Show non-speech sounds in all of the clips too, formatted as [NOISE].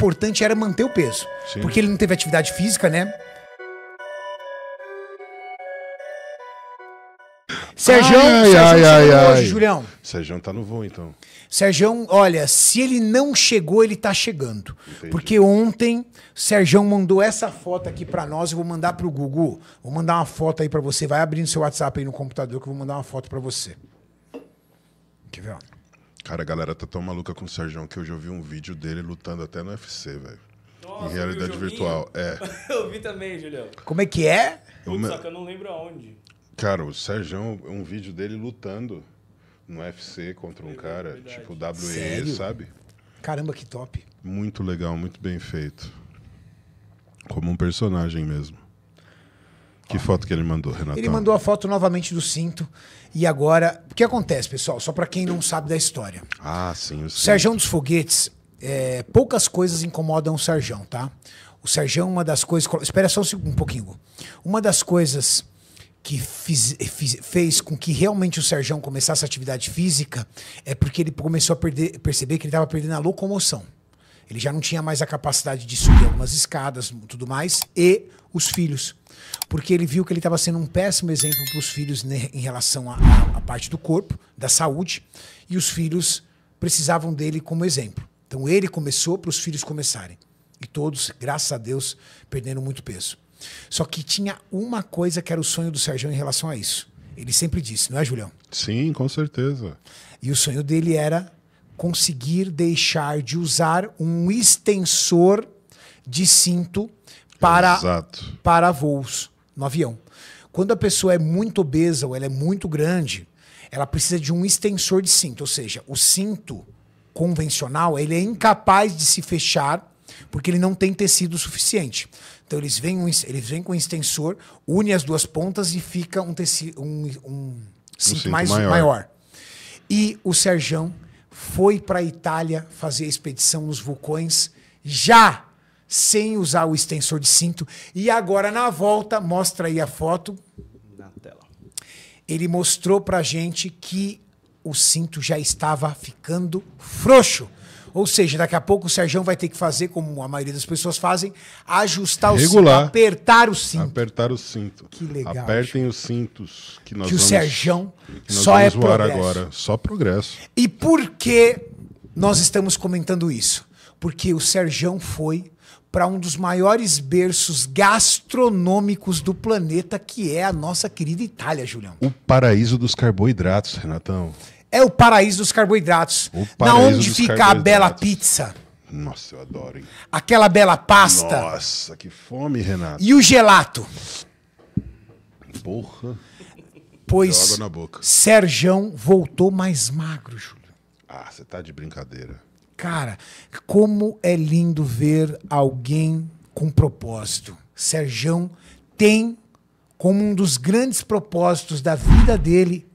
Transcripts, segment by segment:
importante era manter o peso. Sim. Porque ele não teve atividade física, né? Sérgio ai, Julião. tá no voo, então. Sérgio olha, se ele não chegou, ele tá chegando. Entendi. Porque ontem, Sérgio mandou essa foto aqui para nós, eu vou mandar pro Gugu. Vou mandar uma foto aí para você, vai abrindo seu WhatsApp aí no computador que eu vou mandar uma foto para você. Quer ver, ó? Cara, a galera tá tão maluca com o Sérgio que eu já vi um vídeo dele lutando até no UFC, velho. Em realidade virtual, é. [LAUGHS] eu vi também, Julião. Como é que é? Putz, me... Só que eu não lembro aonde. Cara, o Sérgio, um vídeo dele lutando no UFC contra um é cara, tipo WE, Sério? sabe? Caramba, que top. Muito legal, muito bem feito. Como um personagem mesmo. Que foto que ele mandou, Renato? Ele mandou a foto novamente do cinto. E agora, o que acontece, pessoal? Só para quem não sabe da história. Ah, sim. O Serjão dos Foguetes, é, poucas coisas incomodam o Serjão, tá? O Serjão, é uma das coisas. Espera só um, pouquinho. Uma das coisas que fiz, fiz, fez com que realmente o Serjão começasse a atividade física é porque ele começou a perder, perceber que ele estava perdendo a locomoção. Ele já não tinha mais a capacidade de subir algumas escadas, tudo mais, e os filhos. Porque ele viu que ele estava sendo um péssimo exemplo para os filhos né, em relação à parte do corpo, da saúde, e os filhos precisavam dele como exemplo. Então ele começou para os filhos começarem. E todos, graças a Deus, perderam muito peso. Só que tinha uma coisa que era o sonho do Sérgio em relação a isso. Ele sempre disse, não é, Julião? Sim, com certeza. E o sonho dele era conseguir deixar de usar um extensor de cinto para, Exato. para voos no avião. Quando a pessoa é muito obesa ou ela é muito grande, ela precisa de um extensor de cinto, ou seja, o cinto convencional ele é incapaz de se fechar porque ele não tem tecido suficiente. Então eles vêm, um, eles vêm com um extensor, une as duas pontas e fica um, tecido, um, um cinto, um cinto mais maior. maior. E o Serjão foi para a Itália fazer a expedição nos vulcões, já sem usar o extensor de cinto. E agora, na volta, mostra aí a foto. Na tela. Ele mostrou para gente que o cinto já estava ficando frouxo. Ou seja, daqui a pouco o Sérgio vai ter que fazer, como a maioria das pessoas fazem, ajustar Regular, o cinto, apertar o cinto. Apertar o cinto. Que legal. Apertem acho. os cintos que nós que vamos, o Sérgio só é progresso. agora, só progresso. E por que nós estamos comentando isso? Porque o Sérgio foi para um dos maiores berços gastronômicos do planeta, que é a nossa querida Itália, Julião. O paraíso dos carboidratos, Renatão é o paraíso dos carboidratos. O na onde fica a bela pizza. Nossa, eu adoro, hein? Aquela bela pasta. Nossa, que fome, Renato. E o gelato. Porra. Pois Sergão voltou mais magro, Júlio. Ah, você tá de brincadeira. Cara, como é lindo ver alguém com propósito. Sergão tem como um dos grandes propósitos da vida dele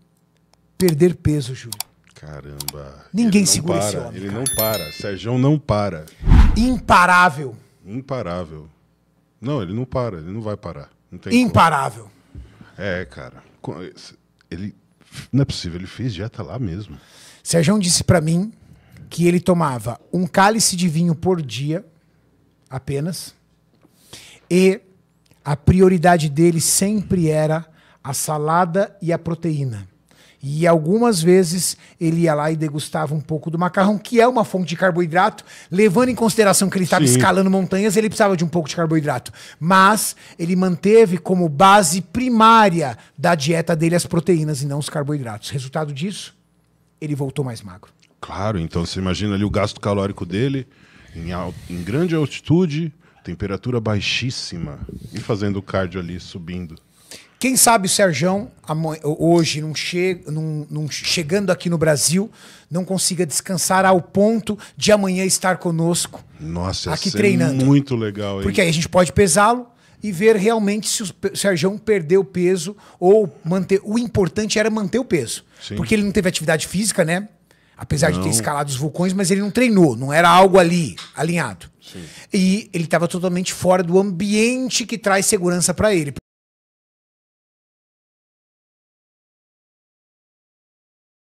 perder peso, Júlio. Caramba. Ninguém segura para, esse homem. Ele cara. não para. Sérgio não para. Imparável. Imparável. Não, ele não para. Ele não vai parar. Não Imparável. Como. É, cara. Ele não é possível. Ele fez dieta lá mesmo. Sérgio disse para mim que ele tomava um cálice de vinho por dia apenas e a prioridade dele sempre era a salada e a proteína. E algumas vezes ele ia lá e degustava um pouco do macarrão, que é uma fonte de carboidrato, levando em consideração que ele estava escalando montanhas, ele precisava de um pouco de carboidrato. Mas ele manteve como base primária da dieta dele as proteínas e não os carboidratos. Resultado disso, ele voltou mais magro. Claro, então você imagina ali o gasto calórico dele em, em grande altitude, temperatura baixíssima e fazendo cardio ali subindo. Quem sabe o Serjão hoje, não, che não, não chegando aqui no Brasil, não consiga descansar ao ponto de amanhã estar conosco Nossa, aqui treinando. É muito legal, hein? Porque aí a gente pode pesá-lo e ver realmente se o Serjão perdeu peso ou manter. O importante era manter o peso. Sim. Porque ele não teve atividade física, né? Apesar não. de ter escalado os vulcões, mas ele não treinou, não era algo ali alinhado. Sim. E ele estava totalmente fora do ambiente que traz segurança para ele.